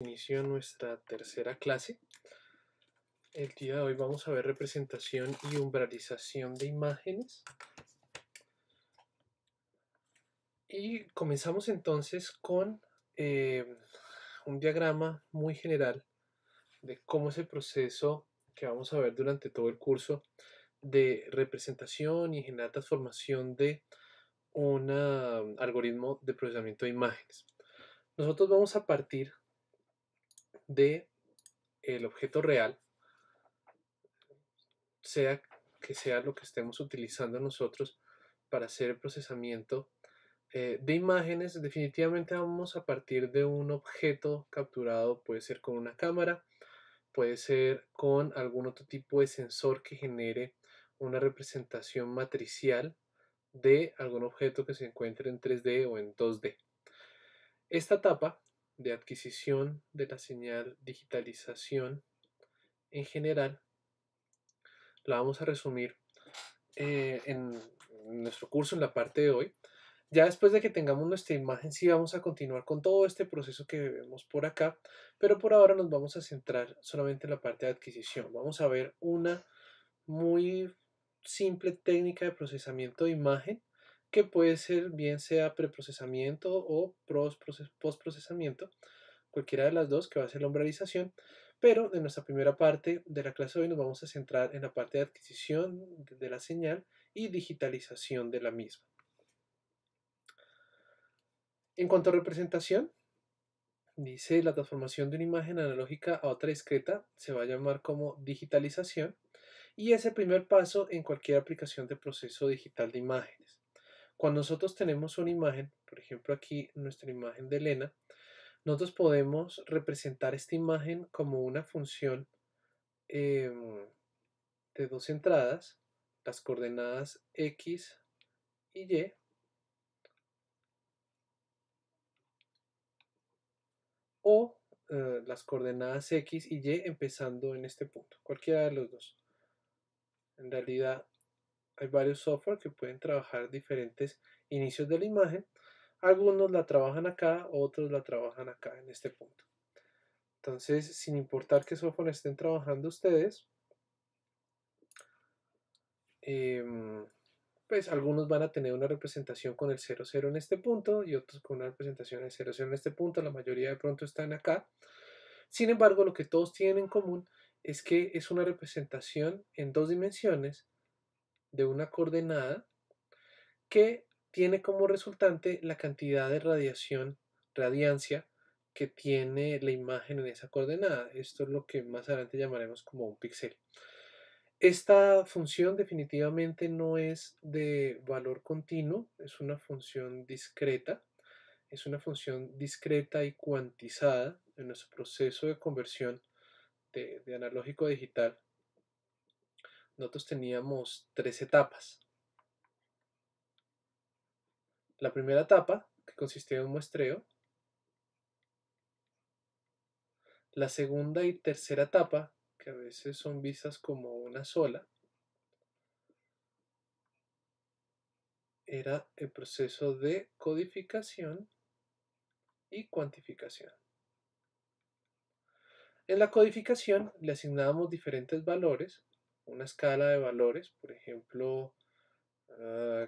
Inicio nuestra tercera clase. El día de hoy vamos a ver representación y umbralización de imágenes. Y comenzamos entonces con eh, un diagrama muy general de cómo es el proceso que vamos a ver durante todo el curso de representación y general transformación de un algoritmo de procesamiento de imágenes. Nosotros vamos a partir de el objeto real, sea que sea lo que estemos utilizando nosotros para hacer el procesamiento eh, de imágenes, definitivamente vamos a partir de un objeto capturado, puede ser con una cámara, puede ser con algún otro tipo de sensor que genere una representación matricial de algún objeto que se encuentre en 3D o en 2D. Esta etapa de adquisición de la señal digitalización en general la vamos a resumir eh, en nuestro curso, en la parte de hoy. Ya después de que tengamos nuestra imagen, sí vamos a continuar con todo este proceso que vemos por acá, pero por ahora nos vamos a centrar solamente en la parte de adquisición. Vamos a ver una muy simple técnica de procesamiento de imagen que puede ser bien sea preprocesamiento o postprocesamiento, cualquiera de las dos que va a ser la umbralización, pero en nuestra primera parte de la clase de hoy nos vamos a centrar en la parte de adquisición de la señal y digitalización de la misma. En cuanto a representación, dice la transformación de una imagen analógica a otra discreta se va a llamar como digitalización y es el primer paso en cualquier aplicación de proceso digital de imágenes. Cuando nosotros tenemos una imagen, por ejemplo aquí nuestra imagen de Elena, nosotros podemos representar esta imagen como una función em, de dos entradas, las coordenadas x y y, o eh, las coordenadas x y y empezando en este punto, cualquiera de los dos. En realidad hay varios software que pueden trabajar diferentes inicios de la imagen. Algunos la trabajan acá, otros la trabajan acá en este punto. Entonces, sin importar qué software estén trabajando ustedes, em, pues algunos van a tener una representación con el 00 en este punto y otros con una representación del 00 en este punto, la mayoría de pronto están acá. Sin embargo, lo que todos tienen en común es que es una representación en dos dimensiones de una coordenada que tiene como resultante la cantidad de radiación, radiancia, que tiene la imagen en esa coordenada. Esto es lo que más adelante llamaremos como un píxel. Esta función definitivamente no es de valor continuo, es una función discreta, es una función discreta y cuantizada en nuestro proceso de conversión de, analógico a digital nosotros teníamos tres etapas. La primera etapa, que consistía en un muestreo. La segunda y tercera etapa, que a veces son vistas como una sola, era el proceso de codificación y cuantificación. En la codificación le asignábamos diferentes valores una escala de valores, por ejemplo,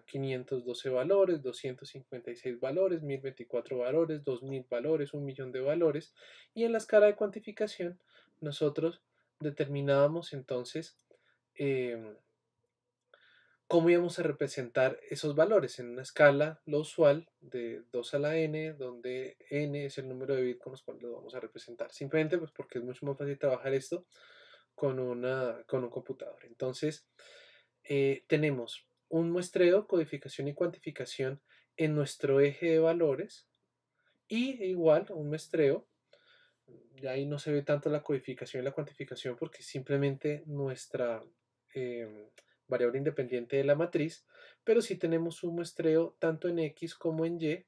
512 ah, valores, 256 valores, 1024 valores, 2000 valores, un millón de valores, y en la escala de cuantificación nosotros determinábamos entonces em, cómo íbamos a representar esos valores en una escala, lo usual, de 2 a la n, donde n es el número de bits con los cuales lo vamos a representar. Simplemente pues porque es mucho más fácil trabajar esto con, con un computador. Entonces, eh, tenemos un muestreo, codificación y cuantificación en nuestro eje de valores y igual un muestreo. Ya ahí no se ve tanto la codificación y la cuantificación porque simplemente nuestra em, variable independiente de la matriz, pero sí tenemos un muestreo tanto en X como en Y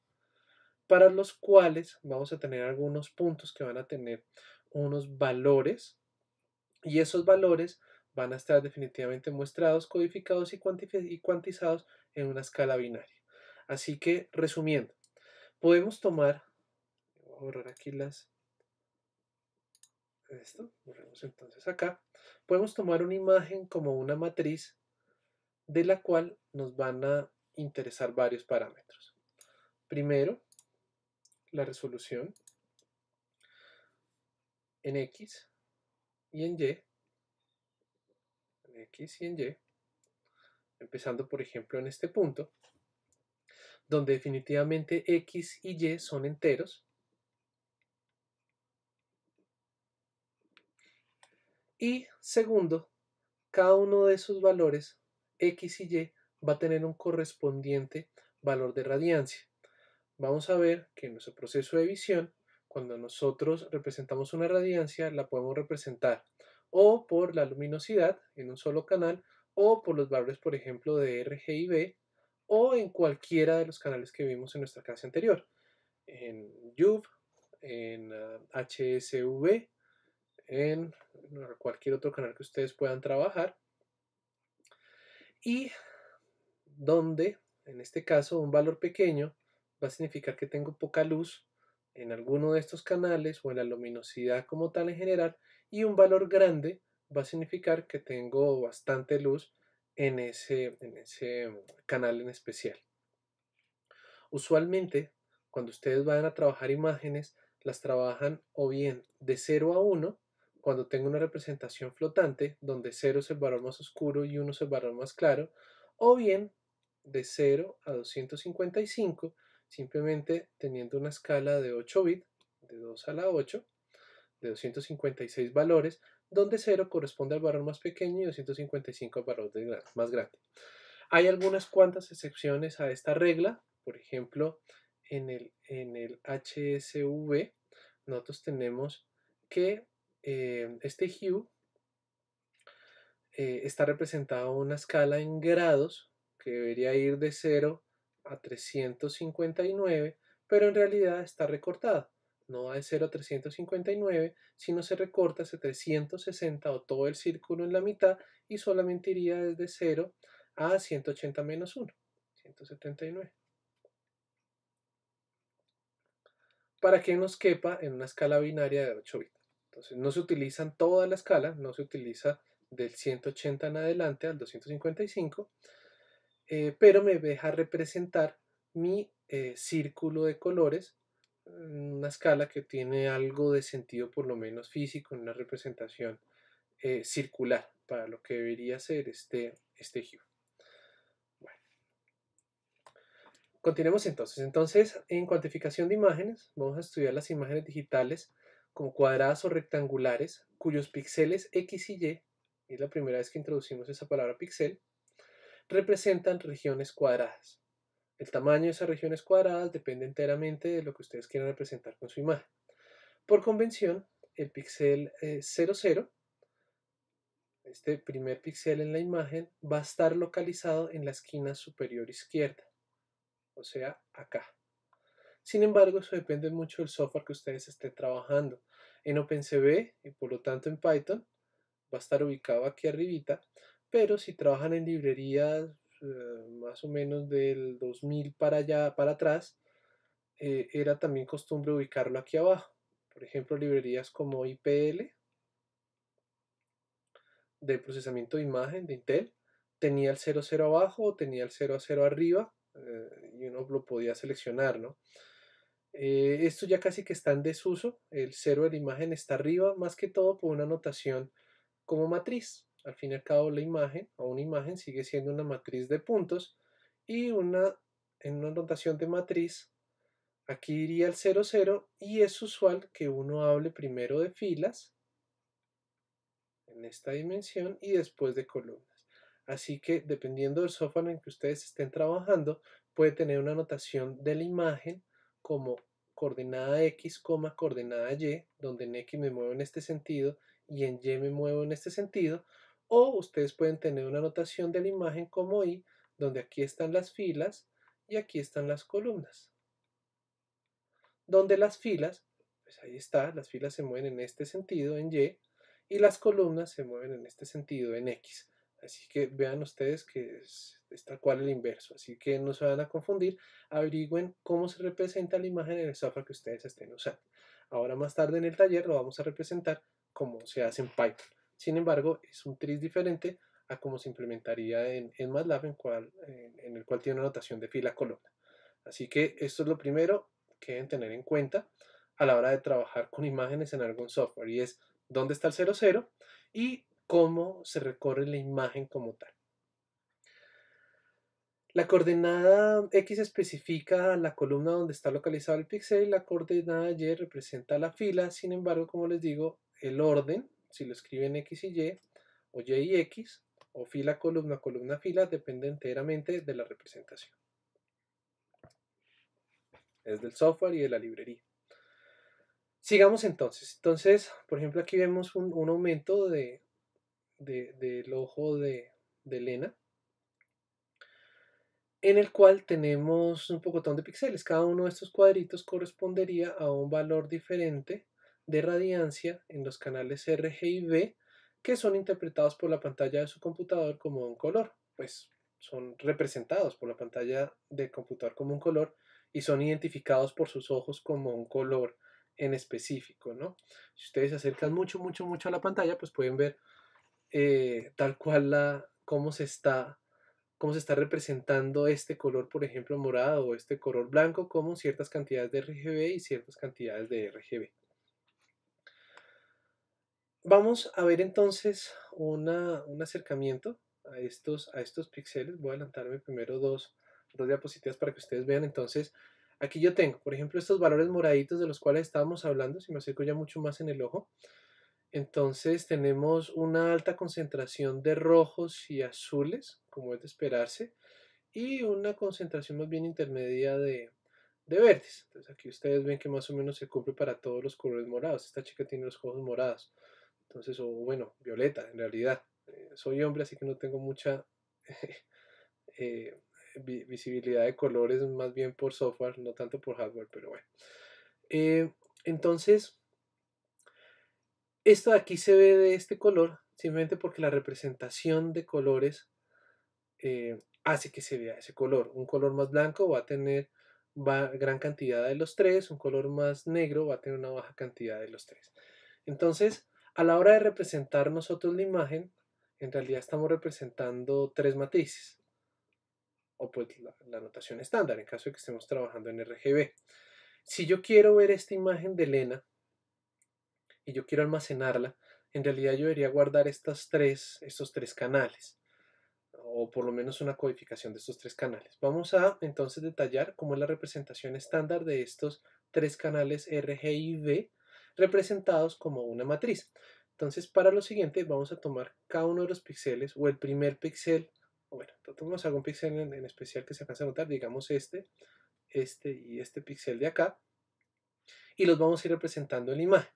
para los cuales vamos a tener algunos puntos que van a tener unos valores y esos valores van a estar definitivamente muestrados, codificados y, y cuantizados en una escala binaria. Así que, resumiendo, podemos tomar, voy a borrar aquí las, esto, borremos entonces acá, podemos tomar una imagen como una matriz de la cual nos van a interesar varios parámetros. Primero, la resolución en X, y en Y, X y en Y, empezando por ejemplo en este punto, donde definitivamente X y Y son enteros, y segundo, cada uno de esos valores, X y Y, va a tener un correspondiente valor de radiancia. Vamos a ver que en nuestro proceso de visión cuando nosotros representamos una radiancia, la podemos representar o por la luminosidad en un solo canal, o por los valores, por ejemplo, de RGB o en cualquiera de los canales que vimos en nuestra clase anterior, en YUV, en HSV, ah, en cualquier otro canal que ustedes puedan trabajar, y donde, en este caso, un valor pequeño va a significar que tengo poca luz en alguno de estos canales o en la luminosidad como tal en general y un valor grande va a significar que tengo bastante luz en ese, en ese mm, canal en especial. Usualmente cuando ustedes van a trabajar imágenes las trabajan o bien de 0 a 1 cuando tengo una representación flotante donde 0 es el valor más oscuro y 1 es el valor más claro o bien de 0 a 255 simplemente teniendo una escala de 8 bits, de 2 a la 8, de 256 valores, donde 0 corresponde al valor más pequeño y 255 al valor más grande. Hay algunas cuantas excepciones a esta regla, por ejemplo, en el, en el HSV nosotros tenemos que eh, este hue eh, está representado en una escala en grados que debería ir de 0 359, pero en realidad está recortada. No va de 0 a 359, sino se recorta hacia 360 o todo el círculo en la mitad y solamente iría desde 0 a 180 menos 1, 179. Para que nos quepa en una escala binaria de 8 bits. Entonces no se utilizan toda la escala, no se utiliza del 180 en adelante al 255, eh, pero me deja representar mi eh, círculo de colores en mm, una escala que tiene algo de sentido por lo menos físico en una representación eh, circular para lo que debería ser este, este Continuemos entonces. Entonces, en cuantificación de imágenes, vamos a estudiar las imágenes digitales como cuadradas o rectangulares cuyos píxeles X y Y, es la primera vez que introducimos esa palabra píxel, representan regiones cuadradas. El tamaño de esas regiones cuadradas depende enteramente de lo que ustedes quieran representar con su imagen. Por convención, el pixel 00, eh, este primer pixel en la imagen, va a estar localizado en la esquina superior izquierda, o sea, acá. Sin embargo, eso depende mucho del software que ustedes estén trabajando. En OpenCV y por lo tanto en Python, va a estar ubicado aquí arribita, pero si trabajan en librerías eh, más o menos del 2000 para allá, para atrás, eh, era también costumbre ubicarlo aquí abajo. Por ejemplo, librerías como IPL, de procesamiento de imagen de Intel, tenía el 00 abajo o tenía el 00 arriba, eh, y uno lo podía seleccionar, ¿no? esto ya casi que está en desuso, el 0 de la imagen está arriba, más que todo por una notación como matriz. Al fin y al cabo, la imagen o una imagen sigue siendo una matriz de puntos y una, en una notación de matriz, aquí iría el 0, 0 y es usual que uno hable primero de filas en esta dimensión y después de columnas. Así que dependiendo del software en que ustedes estén trabajando, puede tener una notación de la imagen como coordenada X, coordenada Y, donde en X me muevo en este sentido y en Y me muevo en este sentido, o ustedes pueden tener una anotación de la imagen como I, donde aquí están las filas y aquí están las columnas. Donde las filas, pues ahí está, las filas se mueven en este sentido, en Y, y las columnas se mueven en este sentido, en X. Así que vean ustedes que es, es, tal cual el inverso. Así que no se van a confundir. Averigüen cómo se representa la imagen en el software que ustedes estén usando. Ahora más tarde en el taller lo vamos a representar como se hace en Python. Sin embargo, es un tris diferente a cómo se implementaría en, MATLAB, en, el cual tiene una notación de fila columna. Así que esto es lo primero que deben tener en cuenta a la hora de trabajar con imágenes en algún software y es dónde está el 00 y cómo se recorre la imagen como tal. La coordenada X especifica la columna donde está localizado el pixel, la coordenada Y representa la fila, sin embargo, como les digo, el orden si lo escriben X y Y, o Y y X, o fila, columna, columna, fila, depende enteramente de la representación. Es del software y de la librería. Sigamos entonces. Entonces, por ejemplo, aquí vemos un, aumento de, del ojo de, Elena, en el cual tenemos un pocotón de píxeles. Cada uno de estos cuadritos correspondería a un valor diferente de radiancia en los canales RG y que son interpretados por la pantalla de su computador como un color, pues son representados por la pantalla del computador como un color y son identificados por sus ojos como un color en específico, ¿no? Si ustedes se acercan mucho, mucho, mucho a la pantalla, pues pueden ver eh, tal cual la, cómo se está cómo se está representando este color, por ejemplo, morado o este color blanco, como ciertas cantidades de RGB y ciertas cantidades de RGB. Vamos a ver entonces un acercamiento a estos, a estos píxeles. Voy a adelantarme primero dos, diapositivas para que ustedes vean. Entonces, aquí yo tengo, por ejemplo, estos valores moraditos de los cuales estábamos hablando, si me acerco ya mucho más en el ojo. Entonces tenemos una alta concentración de rojos y azules, como es de esperarse, y una concentración más bien intermedia de, de verdes. Entonces aquí ustedes ven que más o menos se cumple para todos los colores morados. Esta chica tiene los ojos morados. Entonces, o bueno, violeta, en realidad. Eh, soy hombre, así que no tengo mucha eh, visibilidad de colores, más bien por software, no tanto por hardware, pero bueno. Eh, entonces, esto de aquí se ve de este color, simplemente porque la representación de colores hace que se vea ese color. Un color más blanco va a tener gran cantidad de los tres, un color más negro va a tener una baja cantidad de los tres. Entonces, a la hora de representar nosotros la imagen, en realidad estamos representando tres matrices, o pues la, notación estándar, en caso de que estemos trabajando en RGB. Si yo quiero ver esta imagen de Elena y yo quiero almacenarla, en realidad yo debería guardar estas tres, estos tres canales o por lo menos una codificación de estos tres canales. Vamos a entonces detallar cómo es la representación estándar de estos tres canales RGB, representados como una matriz. Entonces, para lo siguiente, vamos a tomar cada uno de los píxeles o el primer píxel. Bueno, tomamos algún píxel en, especial que se alcance a notar, digamos este, este y este píxel de acá, y los vamos a ir representando en la imagen.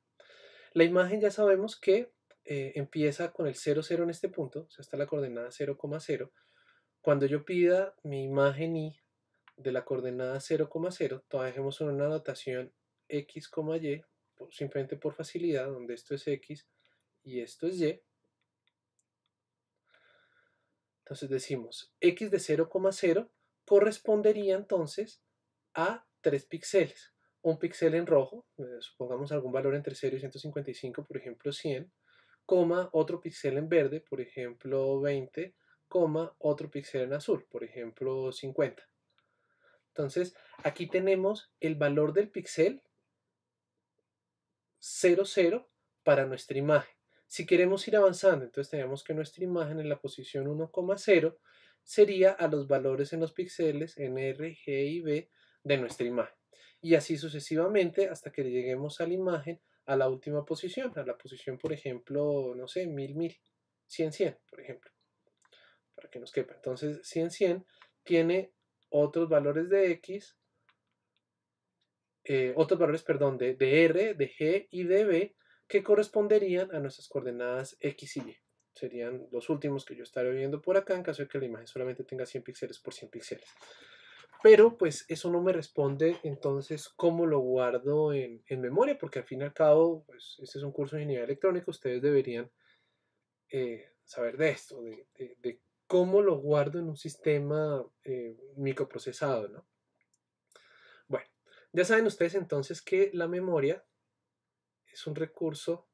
La imagen ya sabemos que eh, empieza con el 0, 0 en este punto, o sea, está la coordenada 0,0. Cuando yo pida mi imagen y de la coordenada 0,0, todavía dejemos una notación x, y simplemente por facilidad, donde esto es X y esto es Y. Entonces decimos, X de 0,0 correspondería entonces a 3 píxeles. Un píxel en rojo, eh, supongamos algún valor entre 0 y 155, por ejemplo 100, coma otro píxel en verde, por ejemplo 20, coma otro píxel en azul, por ejemplo 50. Entonces, aquí tenemos el valor del píxel 0,0 para nuestra imagen. Si queremos ir avanzando, entonces tenemos que nuestra imagen en la posición 1,0 sería a los valores en los píxeles R, g y b de nuestra imagen. Y así sucesivamente hasta que lleguemos a la imagen a la última posición, a la posición, por ejemplo, no sé, 1000, 1000, 100, 100, por ejemplo, para que nos quepa. Entonces, 100, 100 tiene otros valores de x eh, otros valores, perdón, de, R, de G y de B que corresponderían a nuestras coordenadas X y Y. Serían los últimos que yo estaré viendo por acá en caso de que la imagen solamente tenga 100 píxeles por 100 píxeles. Pero pues eso no me responde entonces cómo lo guardo en, memoria, porque al fin y al cabo, pues, este es un curso de ingeniería electrónica, ustedes deberían eh, saber de esto, de, cómo lo guardo en un sistema eh, microprocesado, ¿no? Ya saben ustedes entonces que la memoria es un recurso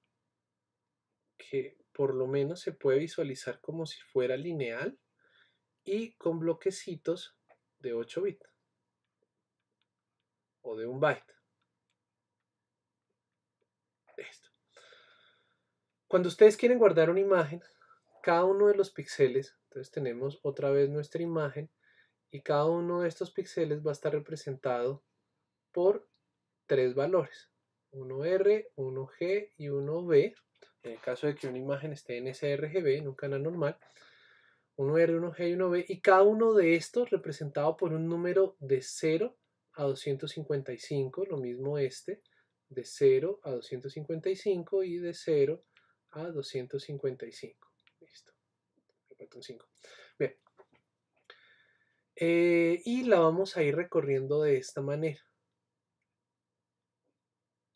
que por lo menos se puede visualizar como si fuera lineal y con bloquecitos de 8 bits o de un byte. Esto. Cuando ustedes quieren guardar una imagen, cada uno de los píxeles, entonces tenemos otra vez nuestra imagen y cada uno de estos píxeles va a estar representado por tres valores, 1R, 1G y 1B. En el caso de que una imagen esté en sRGB, en un canal normal, 1R, 1G y 1B, y cada uno de estos representado por un número de 0 a 255, lo mismo este, de 0 a 255 y de 0 a 255. Listo. 5. Bien. Eh, y la vamos a ir recorriendo de esta manera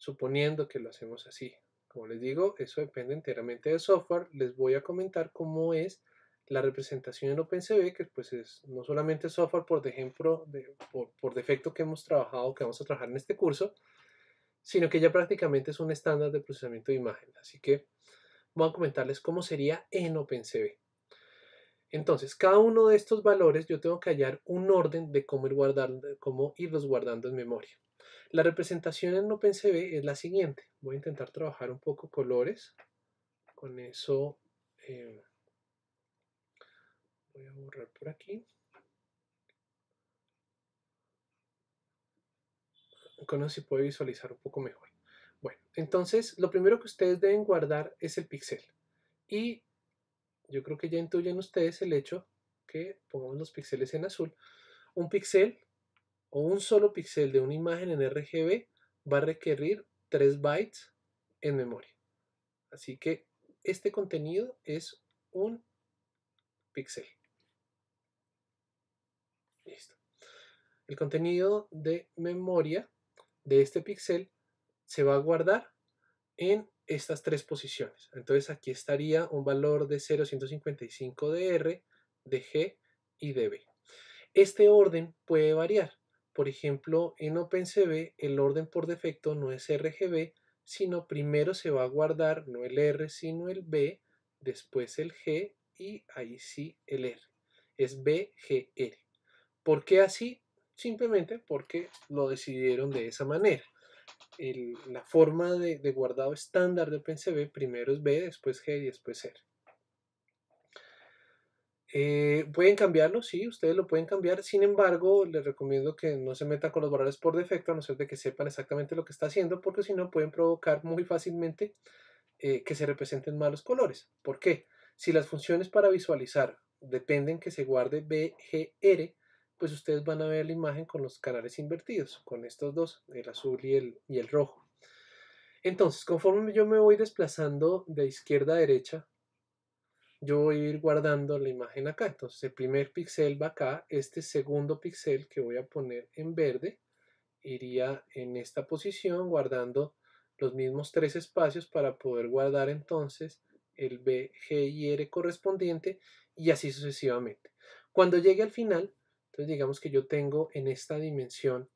suponiendo que lo hacemos así. Como les digo, eso depende enteramente del software. Les voy a comentar cómo es la representación en OpenCV, que pues es no solamente software por, ejemplo, por, defecto que hemos trabajado, que vamos a trabajar en este curso, sino que ya prácticamente es un estándar de procesamiento de imagen. Así que voy a comentarles cómo sería en OpenCV. Entonces, cada uno de estos valores yo tengo que hallar un orden de cómo, ir guardar, cómo irlos guardando en memoria. La representación en OpenCV es la siguiente. Voy a intentar trabajar un poco colores. Con eso eh, voy a borrar por aquí. Con eso se puede visualizar un poco mejor. Bueno, entonces lo primero que ustedes deben guardar es el pixel. Y yo creo que ya intuyen ustedes el hecho que pongamos los píxeles en azul. Un píxel o un solo píxel de una imagen en RGB va a requerir 3 bytes en memoria. Así que este contenido es un píxel. Listo. El contenido de memoria de este píxel se va a guardar en estas tres posiciones. Entonces aquí estaría un valor de 0,155 de R, de G y de B. Este orden puede variar. Por ejemplo, en OpenCV el orden por defecto no es RGB, sino primero se va a guardar no el R sino el B, después el G y ahí sí el R. Es BGL. ¿Por qué así? Simplemente porque lo decidieron de esa manera. la forma de, de guardado estándar de OpenCV primero es B, después G y después R. Eh, pueden cambiarlo, sí, ustedes lo pueden cambiar. Sin embargo, les recomiendo que no se metan con los valores por defecto, a no ser de que sepan exactamente lo que está haciendo, porque si no pueden provocar muy fácilmente eh, que se representen malos colores. ¿Por qué? Si las funciones para visualizar dependen que se guarde BGR, pues ustedes van a ver la imagen con los canales invertidos, con estos dos, el azul y y el rojo. Entonces, conforme yo me voy desplazando de izquierda a derecha, yo voy a ir guardando la imagen acá. Entonces el primer píxel va acá, este segundo píxel que voy a poner en verde iría en esta posición guardando los mismos tres espacios para poder guardar entonces el B, G y R correspondiente y así sucesivamente. Cuando llegue al final, entonces digamos que yo tengo en esta dimensión,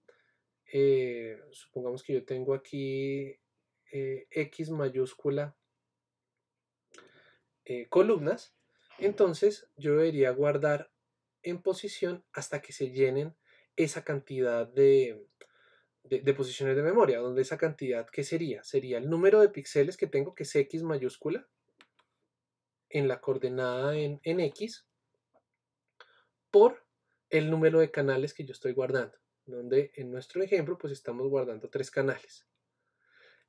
eh, supongamos que yo tengo aquí eh, X mayúscula eh, columnas, entonces yo debería guardar en posición hasta que se llenen esa cantidad de, de, posiciones de memoria, donde esa cantidad, que sería? Sería el número de píxeles que tengo, que es x mayúscula, en la coordenada en, en x, por el número de canales que yo estoy guardando, donde en nuestro ejemplo pues estamos guardando tres canales.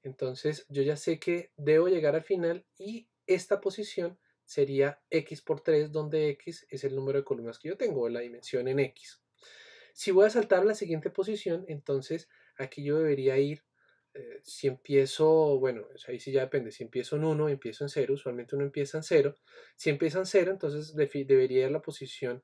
Entonces yo ya sé que debo llegar al final y esta posición sería x por 3, donde x es el número de columnas que yo tengo, la dimensión en x. Si voy a saltar la siguiente posición, entonces aquí yo debería ir, eh, si empiezo, bueno, ahí sí ya depende, si empiezo en 1, empiezo en 0, usualmente uno empieza en 0. Si empieza en 0, entonces debería ir la posición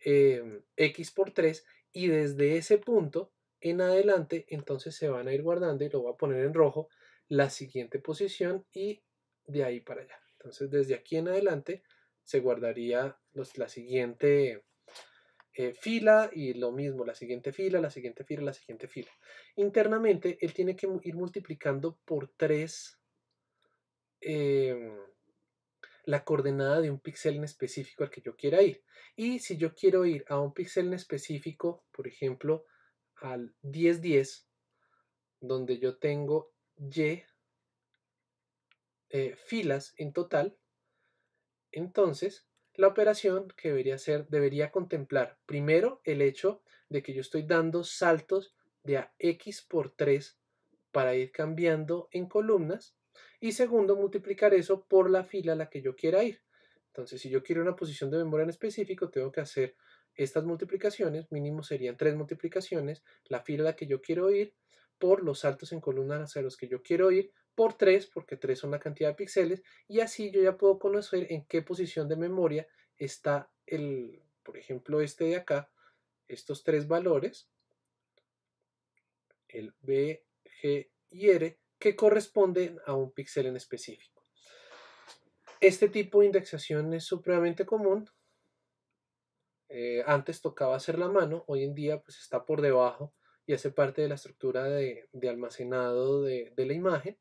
em, x por 3 y desde ese punto en adelante, entonces se van a ir guardando y lo voy a poner en rojo, la siguiente posición y de ahí para allá. Entonces, desde aquí en adelante se guardaría los, la siguiente eh, fila y lo mismo, la siguiente fila, la siguiente fila, la siguiente fila. Internamente, él tiene que ir multiplicando por 3 em, la coordenada de un píxel en específico al que yo quiera ir. Y si yo quiero ir a un pixel en específico, por ejemplo, al 10 10, donde yo tengo y eh, filas en total, entonces la operación que debería hacer debería contemplar primero el hecho de que yo estoy dando saltos de a x por 3 para ir cambiando en columnas y segundo multiplicar eso por la fila a la que yo quiera ir. Entonces si yo quiero una posición de memoria en específico tengo que hacer estas multiplicaciones, mínimo serían tres multiplicaciones, la fila a la que yo quiero ir por los saltos en columnas a los que yo quiero ir por 3, porque 3 son la cantidad de píxeles, y así yo ya puedo conocer en qué posición de memoria está el, por ejemplo, este de acá, estos tres valores, el B, G y R, que corresponden a un píxel en específico. Este tipo de indexación es supremamente común. Eh, antes tocaba hacer la mano, hoy en día pues está por debajo y hace parte de la estructura de, almacenado de la imagen.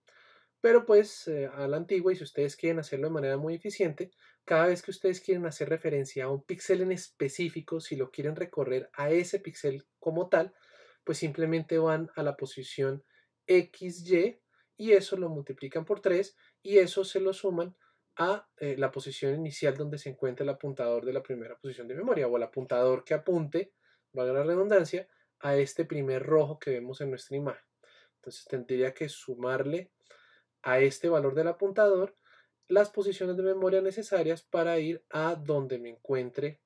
Pero pues eh, a la antigua, y si ustedes quieren hacerlo de manera muy eficiente, cada vez que ustedes quieren hacer referencia a un píxel en específico, si lo quieren recorrer a ese píxel como tal, pues simplemente van a la posición XY y eso lo multiplican por 3 y eso se lo suman a eh, la posición inicial donde se encuentra el apuntador de la primera posición de memoria o el apuntador que apunte, valga la redundancia, a este primer rojo que vemos en nuestra imagen. Entonces tendría que sumarle a este valor del apuntador las posiciones de memoria necesarias para ir a donde me encuentre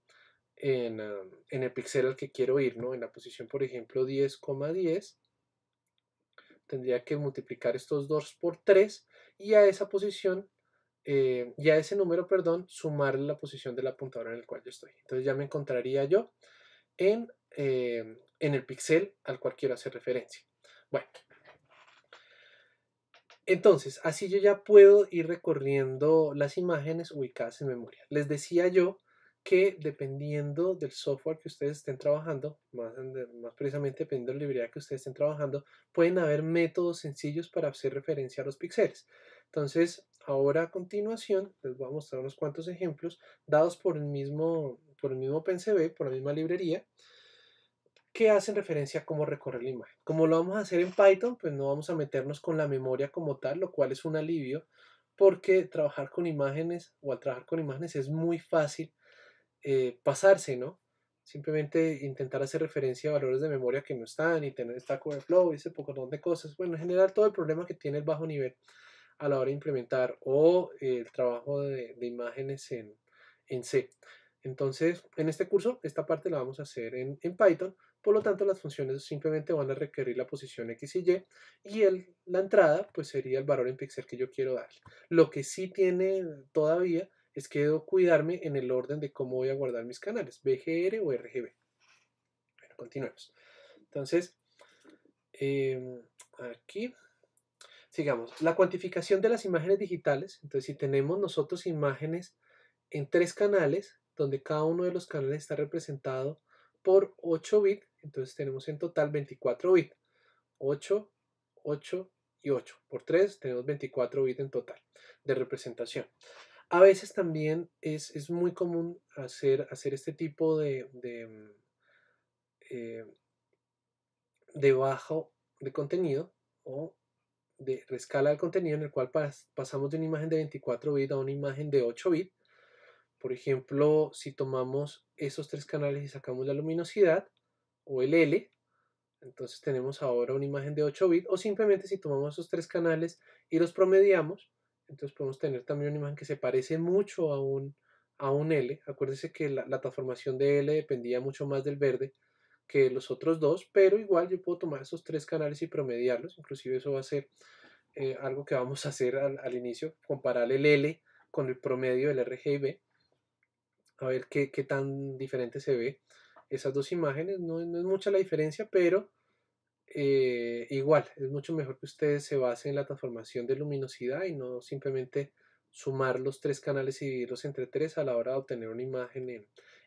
en, ah, el pixel al que quiero ir, ¿no? En la posición, por ejemplo, 10,10 10, tendría que multiplicar estos dos por 3 y a esa posición, eh, y a ese número, perdón, sumarle la posición del apuntador en el cual yo estoy. Entonces ya me encontraría yo en, eh, en el pixel al cual quiero hacer referencia. Bueno, entonces, así yo ya puedo ir recorriendo las imágenes ubicadas en memoria. Les decía yo que dependiendo del software que ustedes estén trabajando, más, precisamente dependiendo de la librería que ustedes estén trabajando, pueden haber métodos sencillos para hacer referencia a los píxeles. Entonces, ahora a continuación les voy a mostrar unos cuantos ejemplos dados por el mismo, por el mismo PNCB, por la misma librería que hacen referencia a cómo recorrer la imagen. Como lo vamos a hacer en Python, pues no vamos a meternos con la memoria como tal, lo cual es un alivio, porque trabajar con imágenes o al trabajar con imágenes es muy fácil eh, pasarse, ¿no? Simplemente intentar hacer referencia a valores de memoria que no están y tener Stack Overflow y ese poco de cosas. Bueno, en general todo el problema que tiene el bajo nivel a la hora de implementar o el trabajo de, imágenes en, C. Entonces, en este curso, esta parte la vamos a hacer en Python, por lo tanto, las funciones simplemente van a requerir la posición x y y y el, la entrada pues sería el valor en pixel que yo quiero dar Lo que sí tiene todavía es que debo cuidarme en el orden de cómo voy a guardar mis canales, BGR o RGB. Bueno, continuemos. Entonces, em, aquí sigamos. La cuantificación de las imágenes digitales. Entonces, si tenemos nosotros imágenes en tres canales, donde cada uno de los canales está representado por 8 bits, entonces tenemos en total 24 bits. 8, 8 y 8. Por 3 tenemos 24 bits en total de representación. A veces también es, muy común hacer, hacer, este tipo de, de mm, eh, bajo de contenido o de rescala del contenido en el cual pasamos de una imagen de 24 bits a una imagen de 8 bits. Por ejemplo, si tomamos esos tres canales y sacamos la luminosidad, o el L, entonces tenemos ahora una imagen de 8 bits, o simplemente si tomamos esos tres canales y los promediamos, entonces podemos tener también una imagen que se parece mucho a un, a un L. Acuérdense que la, transformación de L dependía mucho más del verde que los otros dos, pero igual yo puedo tomar esos tres canales y promediarlos, inclusive eso va a ser eh, algo que vamos a hacer al, al, inicio, comparar el L con el promedio del RGB, a ver qué, qué tan diferente se ve esas dos imágenes, no, es mucha la diferencia, pero eh, igual, es mucho mejor que ustedes se basen en la transformación de luminosidad y no simplemente sumar los tres canales y dividirlos entre tres a la hora de obtener una imagen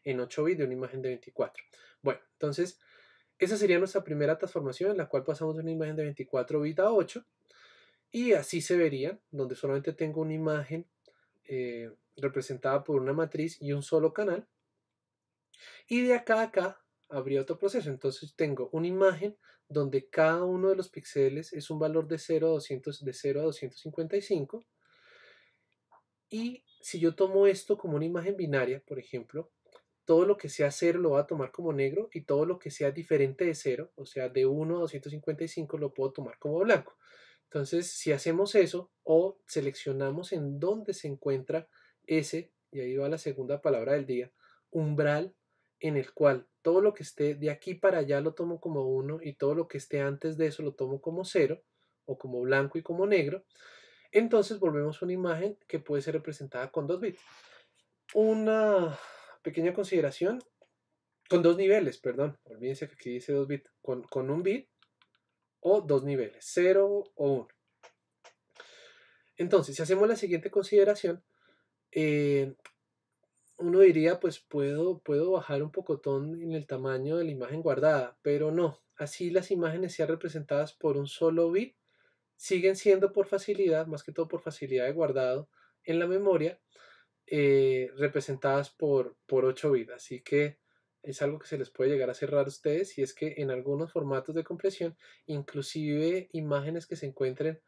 en, 8 bits de una imagen de 24. Bueno, entonces, esa sería nuestra primera transformación en la cual pasamos de una imagen de 24 bits a 8 y así se verían, donde solamente tengo una imagen eh, representada por una matriz y un solo canal y de acá a acá habría otro proceso. Entonces tengo una imagen donde cada uno de los píxeles es un valor de 0 a, 200, de 0 a 255. Y si yo tomo esto como una imagen binaria, por ejemplo, todo lo que sea 0 lo voy a tomar como negro y todo lo que sea diferente de 0, o sea, de 1 a 255 lo puedo tomar como blanco. Entonces, si hacemos eso o seleccionamos en dónde se encuentra ese, y ahí va la segunda palabra del día, umbral en el cual todo lo que esté de aquí para allá lo tomo como uno y todo lo que esté antes de eso lo tomo como cero o como blanco y como negro, entonces volvemos a una imagen que puede ser representada con 2 bits. Una pequeña consideración con dos niveles, perdón, olvídense que aquí dice 2 bits, con, con un bit o dos niveles, 0 o 1. Entonces, si hacemos la siguiente consideración, eh, uno diría, pues puedo, puedo bajar un pocotón en el tamaño de la imagen guardada, pero no, así las imágenes sean representadas por un solo bit, siguen siendo por facilidad, más que todo por facilidad de guardado en la memoria, eh, representadas por, por 8 bits. Así que es algo que se les puede llegar a cerrar a ustedes y es que en algunos formatos de compresión, inclusive imágenes que se encuentren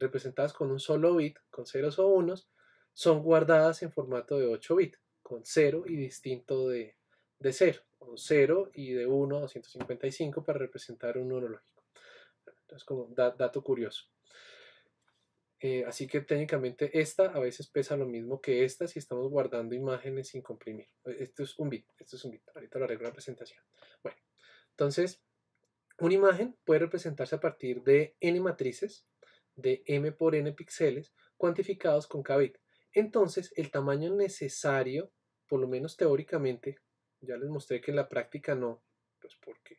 representadas con un solo bit, con ceros o unos, son guardadas en formato de 8 bits, con 0 y distinto de, de 0, o 0 y de 1 a 255 para representar un neurológico. lógico. Entonces, como dato curioso. Eh, así que técnicamente esta a veces pesa lo mismo que esta si estamos guardando imágenes sin comprimir. Eh, esto es un bit, esto es un bit. Ahorita lo arreglo la presentación. Bueno, entonces, una imagen puede representarse a partir de n matrices de m por n píxeles cuantificados con k bit. Entonces, el tamaño necesario, por lo menos teóricamente, ya les mostré que en la práctica no, pues porque,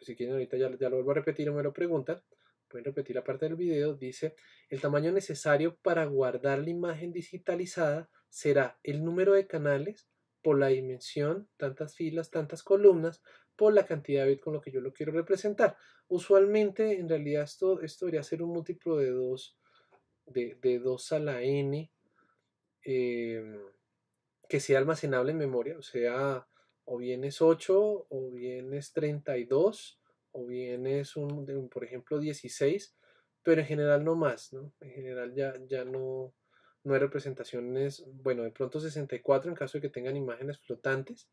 si quieren ahorita ya, lo vuelvo a repetir o me lo preguntan, pueden repetir la parte del video, dice, el tamaño necesario para guardar la imagen digitalizada será el número de canales por la dimensión, tantas filas, tantas columnas, por la cantidad de bits con lo que yo lo quiero representar. Usualmente, en realidad, esto, esto debería ser un múltiplo de dos, de, 2 a la n em, que sea almacenable en memoria, o sea, o bien es 8, o bien es 32, o bien es, un, por ejemplo, 16, pero en general no más, ¿no? En general ya, ya no, no hay representaciones, bueno, de pronto 64 en caso de que tengan imágenes flotantes,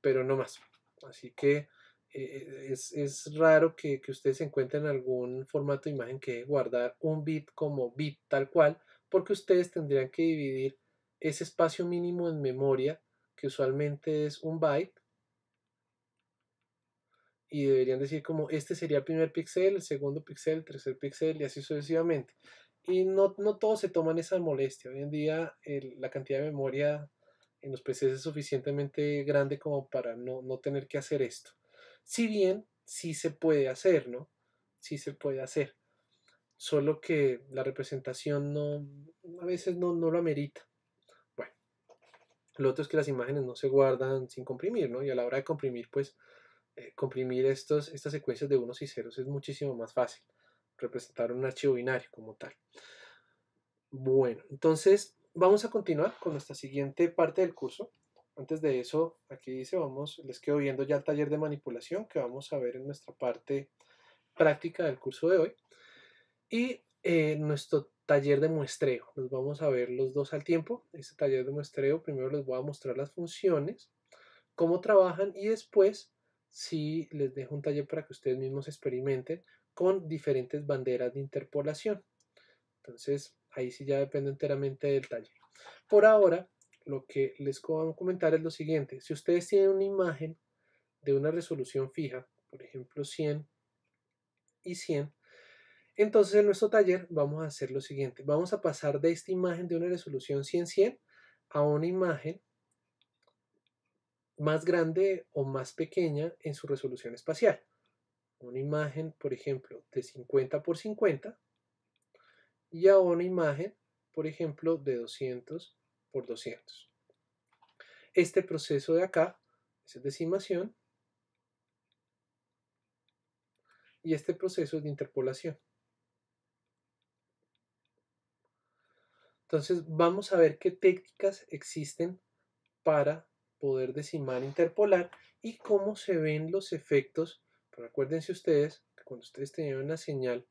pero no más. Así que eh, eh, es, raro que, que, ustedes encuentren algún formato de imagen que guardar un bit como bit tal cual, porque ustedes tendrían que dividir ese espacio mínimo en memoria, que usualmente es un byte, y deberían decir como este sería el primer pixel, el segundo pixel, el tercer pixel y así sucesivamente. Y no, todos se toman esa molestia. Hoy en día la cantidad de memoria en los PCs es suficientemente grande como para no tener que hacer esto. Si bien sí se puede hacer, ¿no? Sí se puede hacer. Solo que la representación no, a veces no, lo amerita. Bueno, lo otro es que las imágenes no se guardan sin comprimir, ¿no? Y a la hora de comprimir, pues, eh, comprimir estos, estas secuencias de unos y ceros es muchísimo más fácil. Representar un archivo binario como tal. Bueno, entonces vamos a continuar con nuestra siguiente parte del curso, antes de eso, aquí dice, vamos, les quedo viendo ya el taller de manipulación que vamos a ver en nuestra parte práctica del curso de hoy. Y eh, nuestro taller de muestreo, nos vamos a ver los dos al tiempo. Este taller de muestreo, primero les voy a mostrar las funciones, cómo trabajan y después sí les dejo un taller para que ustedes mismos experimenten con diferentes banderas de interpolación. Entonces, ahí sí ya depende enteramente del taller. Por ahora, lo que les a comentar es lo siguiente. Si ustedes tienen una imagen de una resolución fija, por ejemplo 100 y 100, entonces en nuestro taller vamos a hacer lo siguiente. Vamos a pasar de esta imagen de una resolución 100-100 a una imagen más grande o más pequeña en su resolución espacial. Una imagen, por ejemplo, de 50 por 50 y a una imagen, por ejemplo, de 200 por 200. Este proceso de acá es decimación y este proceso es de interpolación. Entonces vamos a ver qué técnicas existen para poder decimar interpolar y cómo se ven los efectos. Pero acuérdense ustedes que cuando ustedes tenían una señal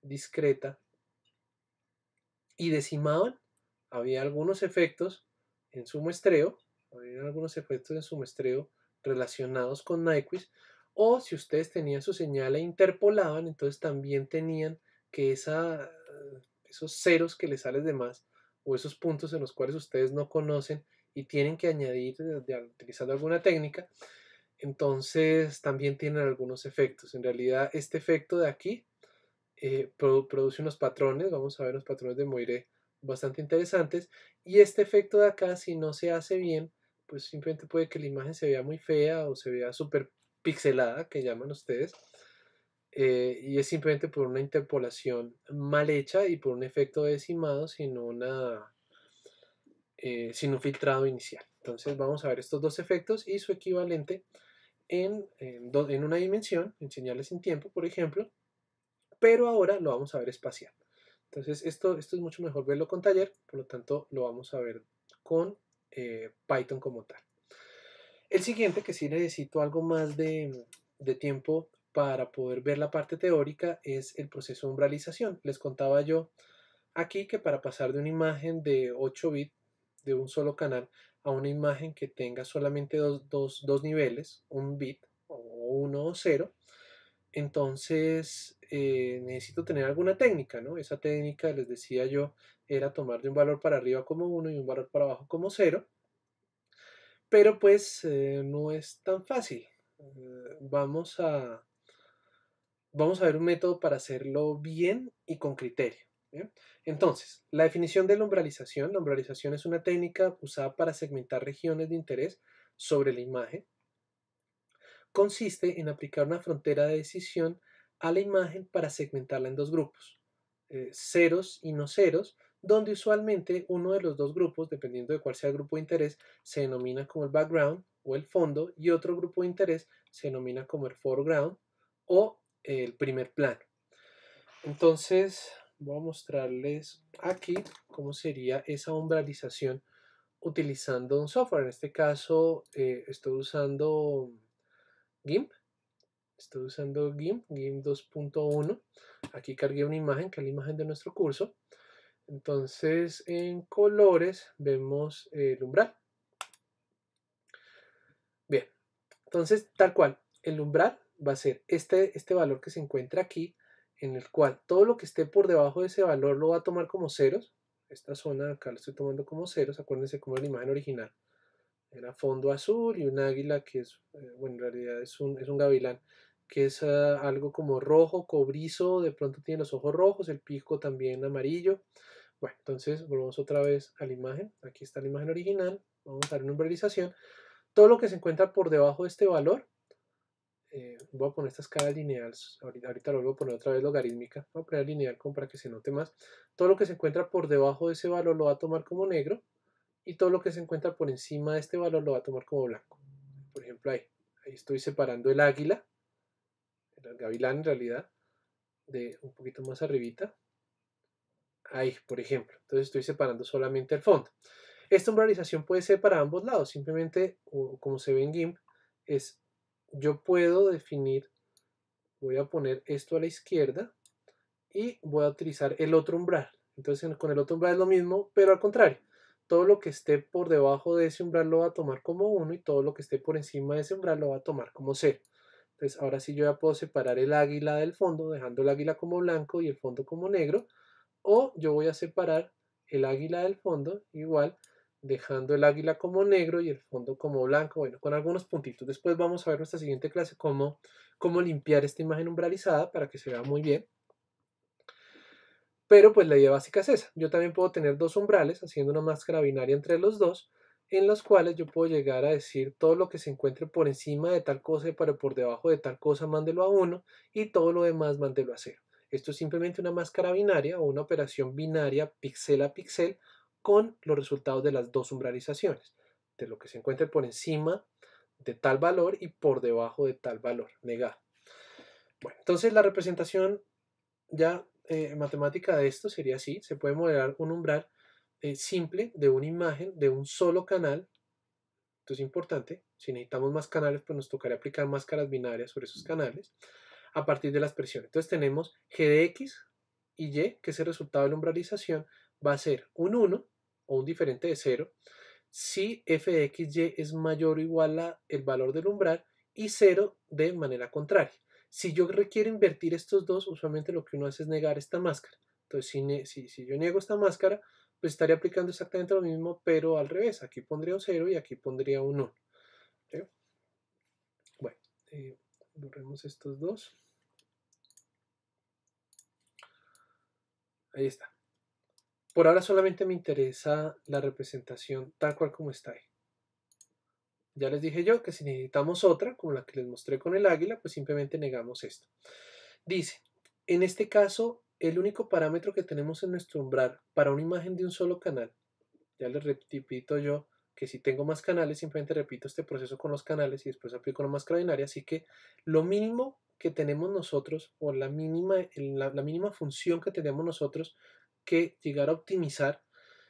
discreta y decimaban, había algunos efectos en su muestreo, había algunos efectos en su muestreo relacionados con Nyquist, o si ustedes tenían su señal e interpolaban, entonces también tenían que esa, esos ceros que les salen de más, o esos puntos en los cuales ustedes no conocen y tienen que añadir utilizando alguna técnica, entonces también tienen algunos efectos. En realidad, este efecto de aquí eh, produce unos patrones, vamos a ver los patrones de Moiré bastante interesantes. Y este efecto de acá, si no se hace bien, pues simplemente puede que la imagen se vea muy fea o se vea súper pixelada, que llaman ustedes. Eh, y es simplemente por una interpolación mal hecha y por un efecto decimado sin, una, eh, sin un filtrado inicial. Entonces vamos a ver estos dos efectos y su equivalente en, una dimensión, en señales en tiempo, por ejemplo, pero ahora lo vamos a ver espacial. Entonces esto, esto es mucho mejor verlo con taller, por lo tanto lo vamos a ver con eh, Python como tal. El siguiente, que sí necesito algo más de, tiempo para poder ver la parte teórica, es el proceso de umbralización. Les contaba yo aquí que para pasar de una imagen de 8 bits de un solo canal a una imagen que tenga solamente dos, niveles, un bit o uno o cero, entonces eh, necesito tener alguna técnica, ¿no? Esa técnica, les decía yo, era tomar de un valor para arriba como 1 y un valor para abajo como 0, pero pues eh, no es tan fácil. Eh, vamos, a, vamos a ver un método para hacerlo bien y con criterio. Entonces, la definición de la umbralización. es una técnica usada para segmentar regiones de interés sobre la imagen consiste en aplicar una frontera de decisión a la imagen para segmentarla en dos grupos, eh, ceros y no ceros, donde usualmente uno de los dos grupos, dependiendo de cuál sea el grupo de interés, se denomina como el background o el fondo y otro grupo de interés se denomina como el foreground o el primer plano. Entonces voy a mostrarles aquí cómo sería esa umbralización utilizando un software. En este caso eh, estoy usando GIMP. Estoy usando GIMP, GIMP 2.1. Aquí cargué una imagen, que es la imagen de nuestro curso. Entonces, en colores vemos el umbral. Bien, entonces, tal cual, el umbral va a ser este, este valor que se encuentra aquí, en el cual todo lo que esté por debajo de ese valor lo va a tomar como ceros. Esta zona acá lo estoy tomando como ceros, acuérdense como la imagen original era fondo azul y un águila que es, eh, bueno, en realidad es un, es un gavilán, que es eh, algo como rojo, cobrizo, de pronto tiene los ojos rojos, el pico también amarillo. Bueno, entonces volvemos otra vez a la imagen. Aquí está la imagen original. Vamos a dar una umbralización. Todo lo que se encuentra por debajo de este valor, eh, voy a poner esta escala lineal, ahorita, ahorita, lo voy a poner otra vez logarítmica, voy a poner lineal como para que se note más. Todo lo que se encuentra por debajo de ese valor lo va a tomar como negro y todo lo que se encuentra por encima de este valor lo va a tomar como blanco. Por ejemplo, ahí, ahí estoy separando el águila, el gavilán en realidad, de un poquito más arribita. Ahí, por ejemplo. Entonces estoy separando solamente el fondo. Esta umbralización puede ser para ambos lados. Simplemente, como se ve en GIMP, es yo puedo definir, voy a poner esto a la izquierda y voy a utilizar el otro umbral. Entonces con el otro umbral es lo mismo, pero al contrario todo lo que esté por debajo de ese umbral lo va a tomar como 1 y todo lo que esté por encima de ese umbral lo va a tomar como 0. Entonces ahora sí yo ya puedo separar el águila del fondo, dejando el águila como blanco y el fondo como negro, o yo voy a separar el águila del fondo igual, dejando el águila como negro y el fondo como blanco, bueno, con algunos puntitos. Después vamos a ver en nuestra siguiente clase cómo, cómo limpiar esta imagen umbralizada para que se vea muy bien. Pero pues la idea básica es esa. Yo también puedo tener dos umbrales haciendo una máscara binaria entre los dos en las cuales yo puedo llegar a decir todo lo que se encuentre por encima de tal cosa y para por debajo de tal cosa mándelo a 1 y todo lo demás mándelo a 0. Esto es simplemente una máscara binaria o una operación binaria pixel a pixel con los resultados de las dos umbralizaciones, de lo que se encuentre por encima de tal valor y por debajo de tal valor, negado. Bueno, entonces la representación ya eh, matemática de esto sería así, se puede modelar un umbral eh, simple de una imagen de un solo canal, esto es importante, si necesitamos más canales pues nos tocaría aplicar máscaras binarias sobre esos canales a partir de las presiones Entonces tenemos g de x y y, que es el resultado de la umbralización, va a ser un 1 o un diferente de 0 si f de y es mayor o igual el valor del umbral y 0 de manera contraria. Si yo requiero invertir estos dos, usualmente lo que uno hace es negar esta máscara. Entonces, si, yo niego esta máscara, pues estaría aplicando exactamente lo mismo, pero al revés. Aquí pondría un 0 y aquí pondría un 1. Bueno, eh, borremos estos dos. Ahí está. Por ahora solamente me interesa la representación tal cual como está ahí. Ya les dije yo que si necesitamos otra, como la que les mostré con el águila, pues simplemente negamos esto Dice, en este caso, el único parámetro que tenemos en nuestro umbral para una imagen de un solo canal, ya les repito yo que si tengo más canales, simplemente repito este proceso con los canales y después aplico una máscara binaria, así que lo mínimo que tenemos nosotros, o la mínima, la mínima función que tenemos nosotros que llegar a optimizar,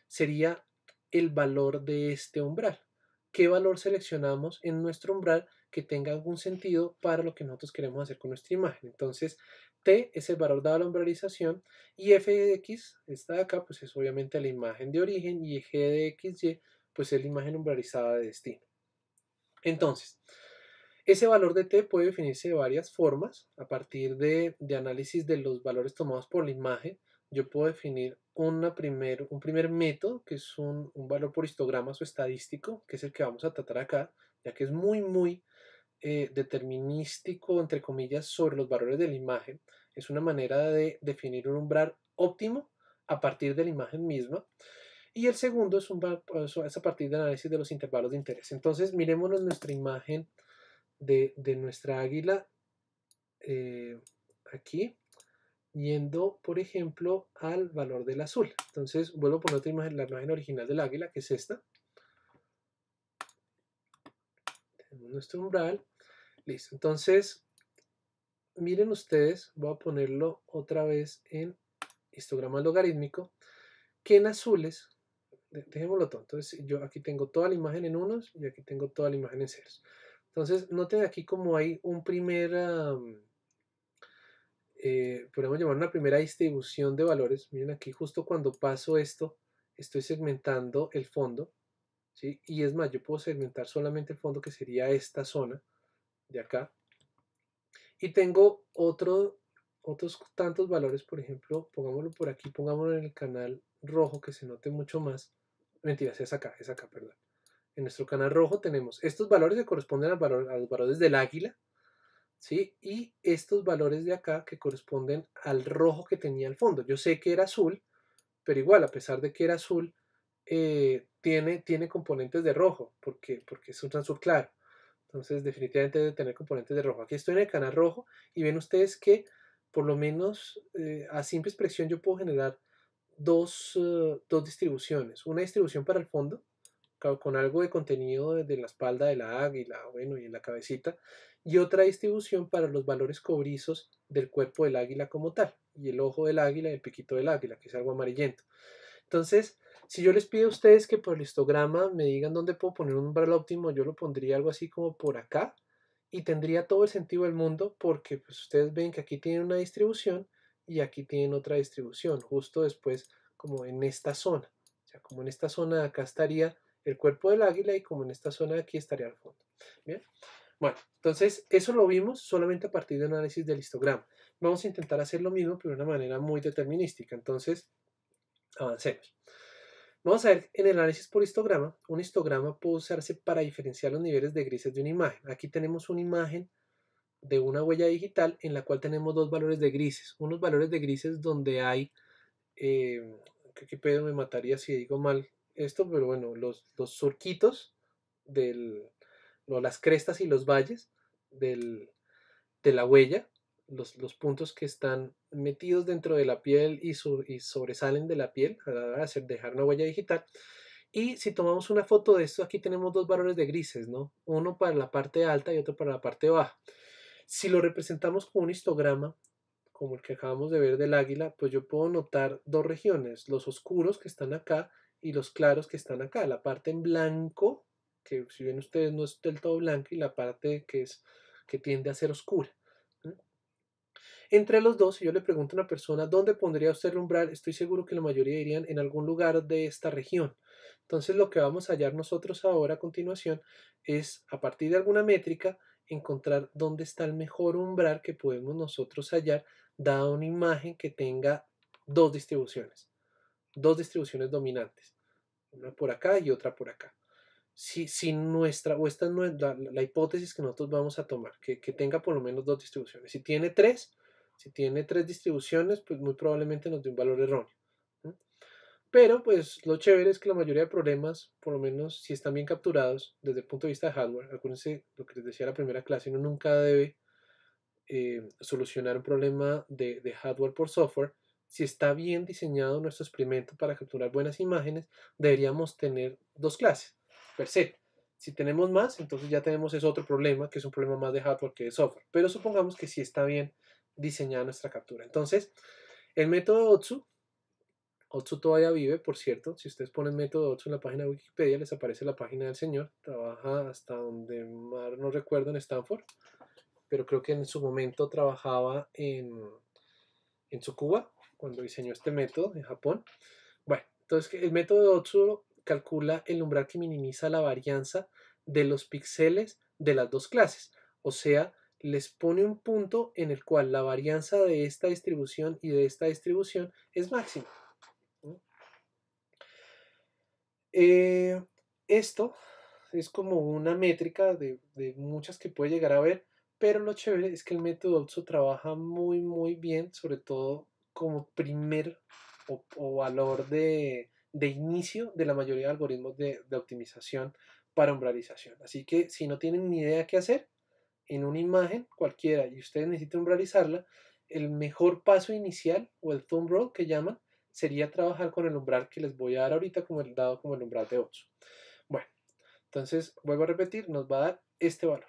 sería el valor de este umbral qué valor seleccionamos en nuestro umbral que tenga algún sentido para lo que nosotros queremos hacer con nuestra imagen. Entonces, T es el valor dado a la umbralización y f de x, esta acá, pues es obviamente la imagen de origen y g de y pues es la imagen umbralizada de destino. Entonces, ese valor de t puede definirse de varias formas a partir de, análisis de los valores tomados por la imagen. Yo puedo definir una un primer método, que es un, valor por histogramas o estadístico, que es el que vamos a tratar acá, ya que es muy, muy eh, determinístico, entre comillas, sobre los valores de la imagen. Es una manera de definir un umbral óptimo a partir de la imagen misma. Y el segundo es, un, es a partir del análisis de los intervalos de interés. Entonces, miremos nuestra imagen de, nuestra águila eh, aquí yendo, por ejemplo, al valor del azul. Entonces, vuelvo a poner otra imagen, la imagen original del águila, que es esta. Tenemos nuestro umbral. Listo. Entonces, miren ustedes, voy a ponerlo otra vez en histograma logarítmico, que en azules, dejémoslo todo. Entonces, yo aquí tengo toda la imagen en unos y aquí tengo toda la imagen en ceros. Entonces, noten aquí como hay un primer... Eh, podemos llamar una primera distribución de valores. Miren aquí, justo cuando paso esto, estoy segmentando el fondo. Y es más, yo puedo segmentar solamente el fondo que sería esta zona de acá. Y tengo otro, otros tantos valores, por ejemplo, pongámoslo por aquí, pongámoslo en el canal rojo que se note mucho más. Mentiras, es acá, es acá, perdón. En nuestro canal rojo tenemos estos valores que corresponden a, a los valores del águila, y estos valores de acá que corresponden al rojo que tenía el fondo. Yo sé que era azul, pero igual, a pesar de que era azul, eh, tiene, tiene componentes de rojo, porque, porque es un azul claro. Entonces, definitivamente debe tener componentes de rojo. Aquí estoy en el canal rojo y ven ustedes que, por lo menos, eh, a simple expresión yo puedo generar dos eh, distribuciones. Una distribución para el fondo, con algo de contenido desde la espalda de la águila, bueno, y en la cabecita, y otra distribución para los valores cobrizos del cuerpo del águila como tal, y el ojo del águila y el piquito del águila, que es algo amarillento. Entonces, si yo les pido a ustedes que por el histograma me digan dónde puedo poner un umbral óptimo, yo lo pondría algo así como por acá, y tendría todo el sentido del mundo porque pues, ustedes ven que aquí tienen una distribución y aquí tienen otra distribución, justo después como en esta zona. O sea, como en esta zona acá estaría el cuerpo del águila y como en esta zona de aquí estaría al fondo. Bien. Bueno, entonces eso lo vimos solamente a partir de análisis del histograma. Vamos a intentar hacer lo mismo, pero de una manera muy determinística. Entonces, avancemos. Vamos a ver en el análisis por histograma. Un histograma puede usarse para diferenciar los niveles de grises de una imagen. Aquí tenemos una imagen de una huella digital en la cual tenemos dos valores de grises. Unos valores de grises donde hay... Eh, que me mataría si digo mal esto, pero bueno, los, surquitos del, las crestas y los valles de la huella, los, puntos que están metidos dentro de la piel y, y sobresalen de la piel a hacer, dejar una huella digital. Y si tomamos una foto de esto, aquí tenemos dos valores de grises, ¿no? Uno para la parte alta y otro para la parte baja. Si lo representamos con un histograma, como el que acabamos de ver del águila, pues yo puedo notar dos regiones, los oscuros que están acá y los claros que están acá. La parte en blanco, que si ven ustedes no es del todo blanco y la parte que, es, que tiende a ser oscura. Entre los dos, si yo le pregunto a una persona, ¿dónde pondría usted el umbral? Estoy seguro que la mayoría dirían en algún lugar de esta región. Entonces lo que vamos a hallar nosotros ahora a continuación es, a partir de alguna métrica, encontrar dónde está el mejor umbral que podemos nosotros hallar, dada una imagen que tenga dos distribuciones dos distribuciones dominantes, una por acá y otra por acá. Si, si nuestra, o esta es la, hipótesis que nosotros vamos a tomar, que, tenga por lo menos dos distribuciones. Si tiene tres, si tiene tres distribuciones, pues muy probablemente nos dé un valor erróneo. Pero pues lo chévere es que la mayoría de problemas, por lo menos si están bien capturados desde el punto de vista de hardware, acuérdense lo que les decía en la primera clase, uno nunca debe eh, solucionar un problema de hardware por software, si está bien diseñado nuestro experimento para capturar buenas imágenes, deberíamos tener dos clases per Si tenemos más, entonces ya tenemos ese otro problema, que es un problema más de hardware que de software. Pero supongamos que sí está bien diseñada nuestra captura. Entonces, el método OTSU, OTSU todavía vive, por cierto. Si ustedes ponen método OTSU en la página de Wikipedia, les aparece la página del señor. Trabaja hasta donde más no recuerdo en Stanford, pero creo que en su momento trabajaba en, en cuando diseñó este método en Japón. Bueno, entonces el método de calcula el umbral que minimiza la varianza de los píxeles de las dos clases, o sea, les pone un punto en el cual la varianza de esta distribución y de esta distribución es máxima. Eh, esto es como una métrica de, muchas que puede llegar a ver, pero lo chévere es que el método Otsu trabaja muy muy bien, sobre todo como primer o, valor de, inicio de la mayoría de algoritmos de, optimización para umbralización. Así que si no tienen ni idea qué hacer en una imagen cualquiera y ustedes necesitan umbralizarla, el mejor paso inicial o el thumb roll que llaman sería trabajar con el umbral que les voy a dar ahorita como el dado como el umbral de 8. Bueno, entonces vuelvo a repetir, nos va a dar este valor,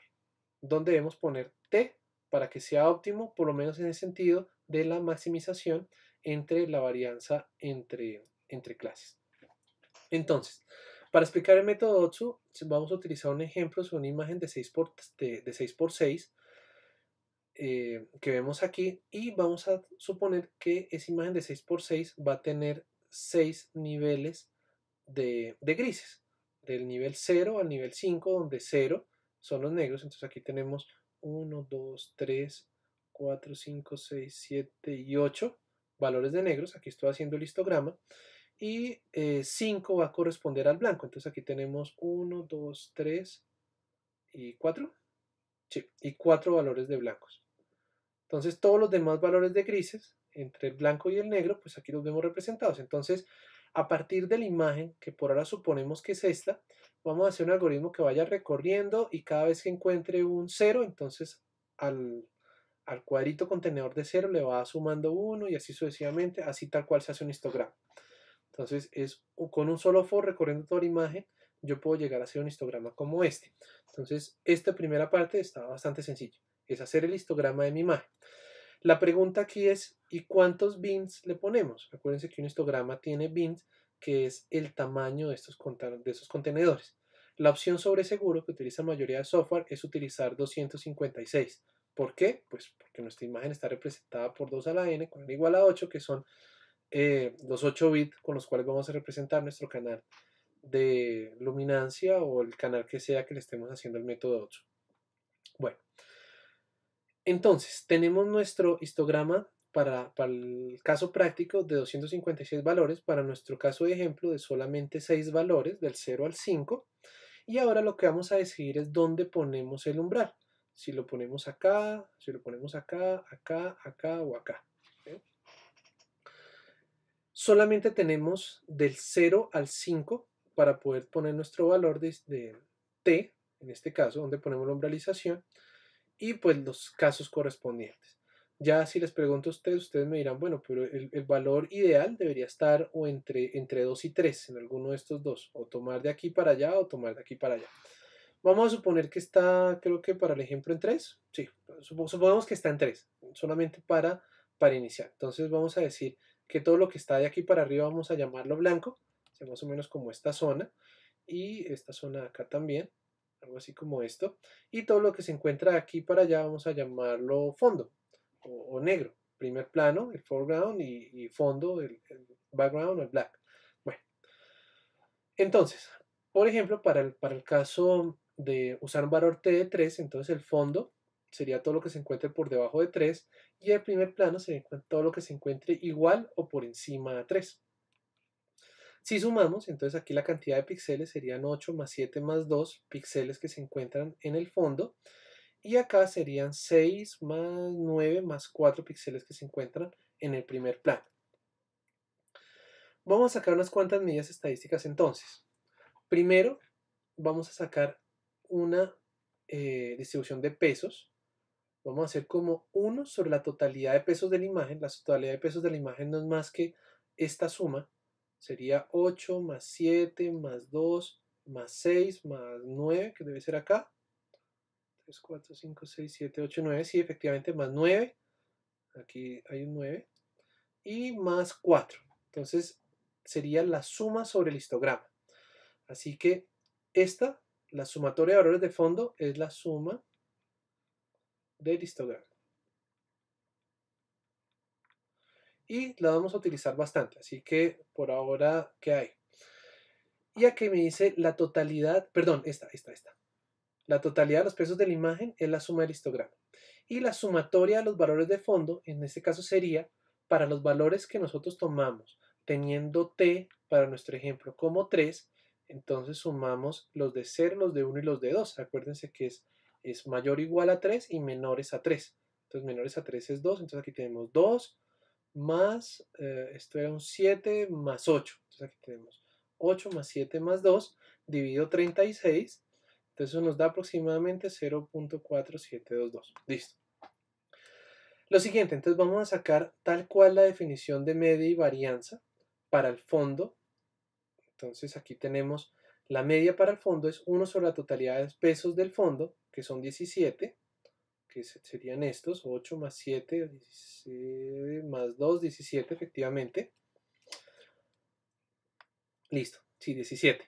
¿Dónde debemos poner t para que sea óptimo, por lo menos en el sentido de la maximización entre la varianza entre, entre clases. Entonces, para explicar el método OTSU, vamos a utilizar un ejemplo es una imagen de 6x, de, 6 eh, que vemos aquí y vamos a suponer que esa imagen de 6x6 va a tener 6 niveles de, de grises, del nivel 0 al nivel 5, donde 0 son los negros, entonces aquí tenemos 1, 2, 3, 4, 5, 6, 7 y 8 valores de negros. Aquí estoy haciendo el histograma. Y 5 eh, va a corresponder al blanco. Entonces aquí tenemos 1, 2, 3 y 4. y 4 valores de blancos. Entonces todos los demás valores de grises, entre el blanco y el negro, pues aquí los vemos representados. Entonces, a partir de la imagen, que por ahora suponemos que es esta, vamos a hacer un algoritmo que vaya recorriendo y cada vez que encuentre un 0, entonces al, cuadrito contenedor de 0 le va sumando 1 y así sucesivamente, así tal cual se hace un histograma. Entonces es con un solo for recorriendo toda la imagen, yo puedo llegar a hacer un histograma como este. Entonces esta primera parte está bastante sencilla, es hacer el histograma de mi imagen. La pregunta aquí es, ¿y cuántos bins le ponemos? Acuérdense que un histograma tiene bins, que es el tamaño de estos, esos contenedores. La opción sobre seguro que utiliza la mayoría de software es utilizar 256. ¿Por qué? Pues porque nuestra imagen está representada por 2 a la n con n igual a 8, que son eh, los 8 bits con los cuales vamos a representar nuestro canal de luminancia o el canal que sea que le estemos haciendo el método 8. Bueno, entonces tenemos nuestro histograma para, el caso práctico de 256 valores, para nuestro caso de ejemplo de solamente 6 valores, del 0 al 5, y ahora lo que vamos a decidir es dónde ponemos el umbral, si lo ponemos acá, si lo ponemos acá, acá, acá o acá. ¿eh? Solamente tenemos del 0 al 5 para poder poner nuestro valor de, de t, en este caso, donde ponemos la umbralización, y pues los casos correspondientes. Ya si les pregunto a ustedes, ustedes me dirán, bueno, pero el, valor ideal debería estar o entre, entre 2 y 3, en alguno de estos dos, o tomar de aquí para allá o tomar de aquí para allá. Vamos a suponer que está, creo que para el ejemplo en 3, sí, supongamos que está en 3, solamente para, para iniciar. Entonces vamos a decir que todo lo que está de aquí para arriba vamos a llamarlo blanco, más o menos como esta zona, y esta zona acá también, algo así como esto, y todo lo que se encuentra de aquí para allá vamos a llamarlo fondo, o, negro, primer plano, el foreground y, fondo, el, background o el black. Bueno, entonces, por ejemplo, para el, para el caso de usar un valor T de 3, entonces el fondo sería todo lo que se encuentre por debajo de 3 y el primer plano sería todo lo que se encuentre igual o por encima de 3. Si sumamos, entonces aquí la cantidad de píxeles serían 8 más 7 más 2 píxeles que se encuentran en el fondo y acá serían 6 más 9 más 4 píxeles que se encuentran en el primer plano. Vamos a sacar unas cuantas medidas estadísticas entonces. Primero, vamos a sacar una eh, distribución de pesos. Vamos a hacer como 1 sobre la totalidad de pesos de la imagen. La totalidad de pesos de la imagen no es más que esta suma. Sería 8 más 7 más 2 más 6 más 9, que debe ser acá, 3, 4, 5, 6, 7, 8, 9. Sí, efectivamente, más 9. Aquí hay un 9. Y más 4. Entonces sería la suma sobre el histograma. Así que esta, la sumatoria de valores de fondo, es la suma del histograma. Y la vamos a utilizar bastante, así que por ahora, ¿qué hay? Y aquí me dice la totalidad, perdón, esta, esta, esta. La totalidad de los pesos de la imagen es la suma del histograma. Y la sumatoria de los valores de fondo, en este caso sería para los valores que nosotros tomamos, teniendo t para nuestro ejemplo como 3, entonces sumamos los de 0, los de 1 y los de 2. Acuérdense que es, es mayor o igual a 3 y menores a 3. Entonces menores a 3 es 2, entonces aquí tenemos 2 más, eh, esto era un 7 más 8. Entonces aquí tenemos 8 más 7 más 2, dividido 36, entonces eso nos da aproximadamente 0.4722. Listo. Lo siguiente, entonces vamos a sacar tal cual la definición de media y varianza para el fondo. Entonces aquí tenemos la media para el fondo es 1 sobre la totalidad de pesos del fondo, que son 17, que serían estos, 8 más 7, 17 más 2, 17 efectivamente. Listo, sí, 17.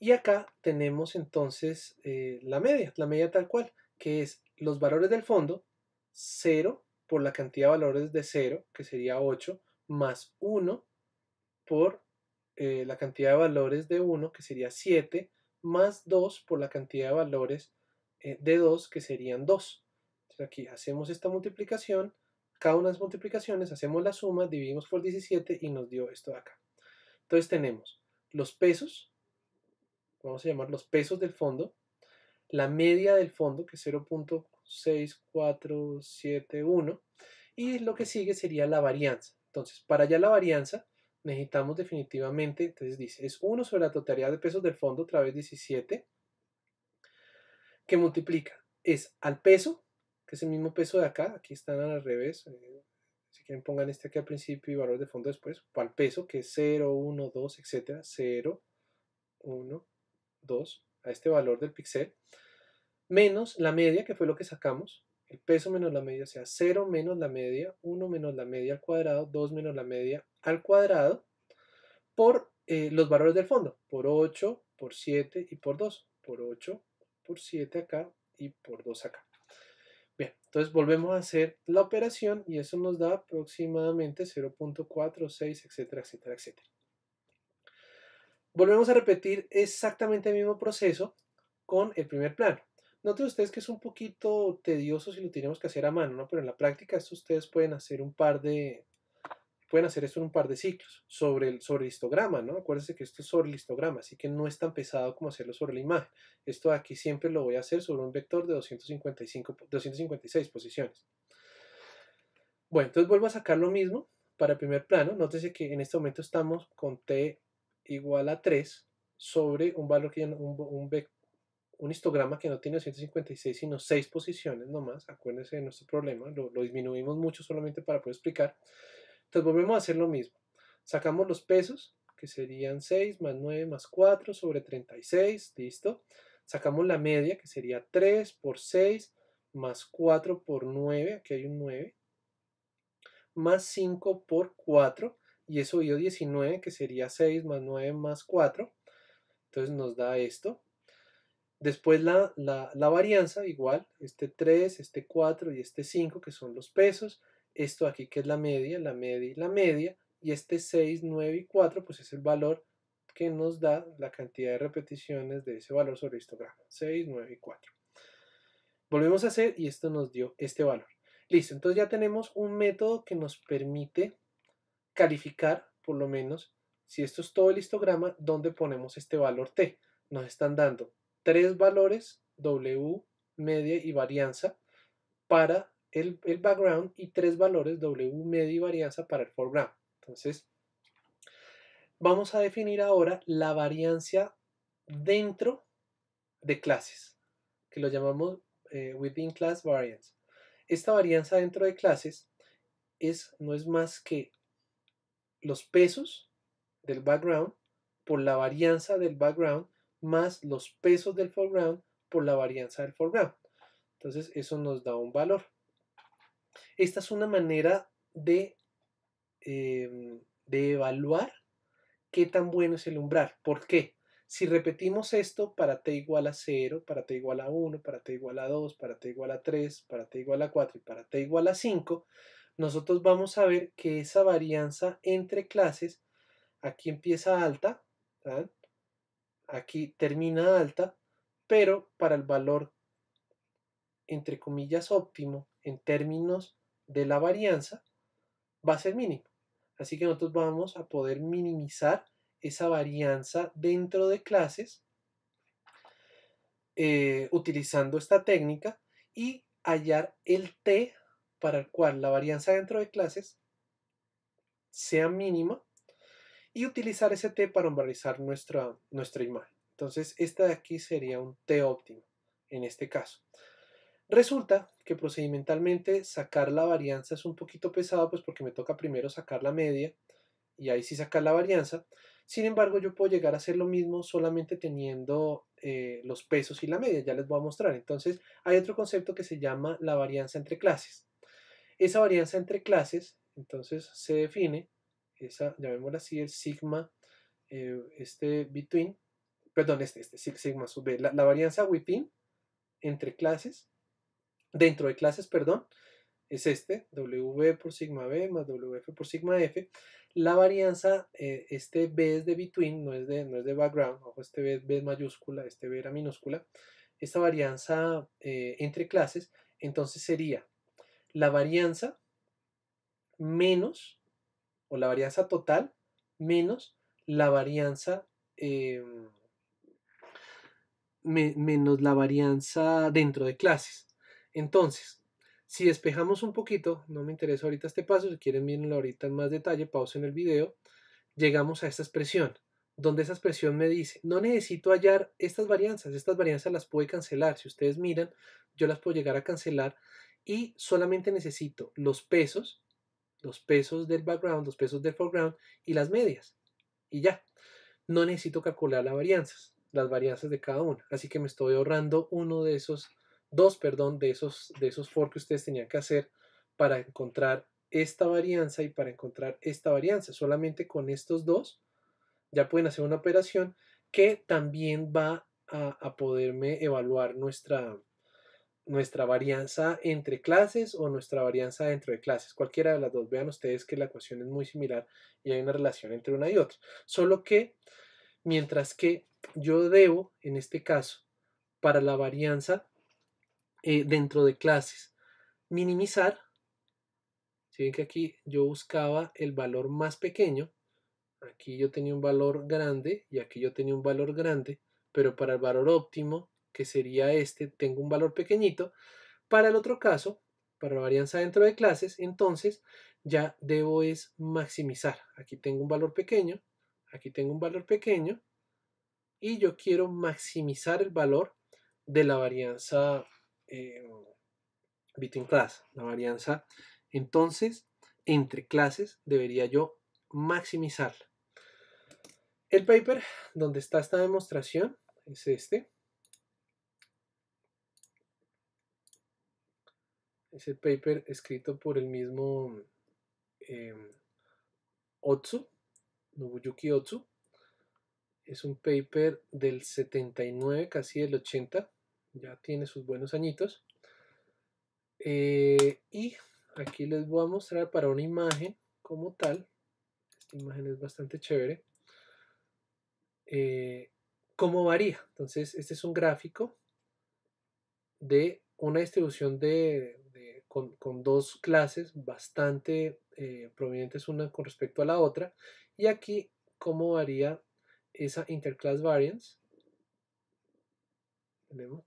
Y acá tenemos entonces eh, la media, la media tal cual, que es los valores del fondo, 0 por la cantidad de valores de 0, que sería 8, más 1 eh, por la cantidad de valores eh, de 1, que sería 7, más 2 por la cantidad de valores de 2, que serían 2. Entonces aquí hacemos esta multiplicación, cada una de las multiplicaciones, hacemos la suma, dividimos por 17 y nos dio esto de acá. Entonces tenemos los pesos, vamos a llamar los pesos del fondo, la media del fondo, que es 0.6471, y lo que sigue sería la varianza. Entonces, para allá la varianza necesitamos definitivamente, entonces dice, es 1 sobre la totalidad de pesos del fondo otra vez 17, que multiplica, es al peso, que es el mismo peso de acá, aquí están al revés, eh, si quieren pongan este aquí al principio y valor de fondo después, al peso, que es 0, 1, 2, etcétera, 0, 1, 2, a este valor del píxel, menos la media, que fue lo que sacamos, el peso menos la media, o sea, 0 menos la media, 1 menos la media al cuadrado, 2 menos la media al cuadrado, por eh, los valores del fondo, por 8, por 7 y por 2, por 8, por 7 acá y por 2 acá. Bien, entonces volvemos a hacer la operación y eso nos da aproximadamente 0.46, etcétera, etcétera, etcétera. Volvemos a repetir exactamente el mismo proceso con el primer plano. Noten ustedes que es un poquito tedioso si lo tenemos que hacer a mano, ¿no? Pero en la práctica esto ustedes pueden hacer un par de pueden hacer esto en un par de ciclos sobre el, sobre histograma, ¿no? Acuérdense que esto es sobre el histograma, así que no es tan pesado como hacerlo sobre la imagen. Esto aquí siempre lo voy a hacer sobre un vector de 255, 256 posiciones. Bueno, entonces vuelvo a sacar lo mismo para el primer plano. Nótese que en este momento estamos con T igual a 3 sobre un valor que no, un, un, histograma que no tiene 156, sino 6 posiciones nomás, acuérdense de nuestro problema, lo, lo disminuimos mucho solamente para poder explicar. Entonces volvemos a hacer lo mismo, sacamos los pesos que serían 6 más 9 más 4 sobre 36, listo. Sacamos la media que sería 3 por 6 más 4 por 9, aquí hay un 9, más 5 por 4 y eso dio 19, que sería 6 más 9 más 4. Entonces nos da esto. Después la, varianza, igual, este 3, este 4 y este 5, que son los pesos. Esto aquí que es la media, la media y la media. Y este 6, 9 y 4, pues es el valor que nos da la cantidad de repeticiones de ese valor sobre histograma. 6, 9 y 4. Volvemos a hacer y esto nos dio este valor. Listo, entonces ya tenemos un método que nos permite calificar, por lo menos, si esto es todo el histograma, dónde ponemos este valor T. Nos están dando tres valores, W, media y varianza, para el, background y tres valores, W, media y varianza, para el foreground. Entonces, vamos a definir ahora la varianza dentro de clases, que lo llamamos eh, within class variance. Esta varianza dentro de clases es, no es más que los pesos del background por la varianza del background más los pesos del foreground por la varianza del foreground. Entonces eso nos da un valor. Esta es una manera de, em, de evaluar qué tan bueno es el umbral. ¿Por qué? Si repetimos esto para t igual a 0, para t igual a 1, para t igual a 2, para t igual a 3, para t igual a 4 y para t igual a 5, nosotros vamos a ver que esa varianza entre clases, aquí empieza alta, aquí termina alta, pero para el valor, entre comillas, óptimo, en términos de la varianza, va a ser mínimo. Así que nosotros vamos a poder minimizar esa varianza dentro de clases eh, utilizando esta técnica y hallar el t para el cual la varianza dentro de clases sea mínima y utilizar ese t para normalizar nuestra, nuestra imagen. Entonces, esta de aquí sería un t óptimo en este caso. Resulta que procedimentalmente sacar la varianza es un poquito pesado, pues porque me toca primero sacar la media y ahí sí sacar la varianza. Sin embargo, yo puedo llegar a hacer lo mismo solamente teniendo eh, los pesos y la media, ya les voy a mostrar. Entonces, hay otro concepto que se llama la varianza entre clases. Esa varianza entre clases, entonces, se define, esa, llamémosla así, el sigma, eh, este between, perdón, este, este sigma sub b, la, varianza within, entre clases, dentro de clases, perdón, es este, W por sigma B más WF por sigma F. La varianza, eh, este B es de between, no es de, de background, ojo, este B, es mayúscula, este B era minúscula. Esta varianza eh, entre clases, entonces sería la varianza menos, o la varianza total, menos la varianza, em, menos la varianza dentro de clases. Entonces, si despejamos un poquito, no me interesa ahorita este paso, si quieren mirenlo ahorita en más detalle, pausen el video, llegamos a esta expresión, donde esa expresión me dice, no necesito hallar estas varianzas, estas varianzas las puede cancelar, si ustedes miran, yo las puedo llegar a cancelar y solamente necesito los pesos, los pesos del background, los pesos del foreground y las medias. Y ya, no necesito calcular las varianzas, las varianzas de cada una. Así que me estoy ahorrando uno de esos, dos, perdón, de esos, de esos for que ustedes tenían que hacer para encontrar esta varianza y para encontrar esta varianza. Solamente con estos dos ya pueden hacer una operación que también va a poderme evaluar nuestra, nuestra varianza entre clases o nuestra varianza dentro de clases. Cualquiera de las dos. Vean ustedes que la ecuación es muy similar y hay una relación entre una y otra. Solo que, mientras que yo debo, en este caso, para la varianza eh, dentro de clases, minimizar. Si ven que aquí yo buscaba el valor más pequeño, aquí yo tenía un valor grande y aquí yo tenía un valor grande, pero para el valor óptimo que sería este, tengo un valor pequeñito. Para el otro caso, para la varianza dentro de clases, entonces ya debo es maximizar. Aquí tengo un valor pequeño, aquí tengo un valor pequeño, y yo quiero maximizar el valor de la varianza eh, between class, la varianza. Entonces, entre clases debería yo maximizarla. El paper donde está esta demostración es este, Es el paper escrito por el mismo em, Otsu, Nobuyuki Otsu. Es un paper del 79, casi del 80, ya tiene sus buenos añitos. Eh, y aquí les voy a mostrar para una imagen como tal, esta imagen es bastante chévere, eh, cómo varía. Entonces, este es un gráfico de una distribución de, con, dos clases bastante eh, provenientes una con respecto a la otra. Y aquí, ¿cómo varía esa interclass variance? Tenemos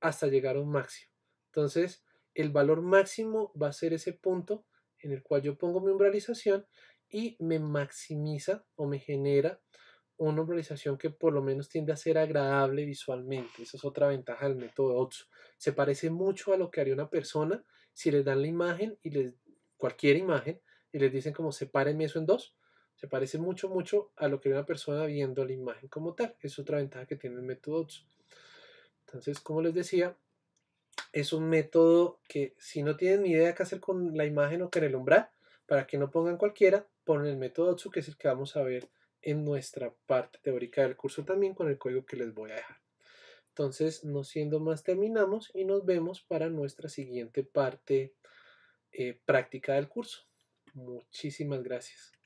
hasta llegar a un máximo. Entonces, el valor máximo va a ser ese punto en el cual yo pongo mi umbralización y me maximiza o me genera una organización que por lo menos tiende a ser agradable visualmente. Esa es otra ventaja del método OTSU. Se parece mucho a lo que haría una persona si les dan la imagen y les cualquier imagen y les dicen como sepárenme eso en dos. Se parece mucho, mucho a lo que haría una persona viendo la imagen como tal. Es otra ventaja que tiene el método OTSU. Entonces, como les decía, es un método que si no tienen ni idea qué hacer con la imagen o con el umbral, para que no pongan cualquiera, ponen el método OTSU, que es el que vamos a ver en nuestra parte teórica del curso también con el código que les voy a dejar. Entonces, no siendo más, terminamos y nos vemos para nuestra siguiente parte eh, práctica del curso. Muchísimas gracias.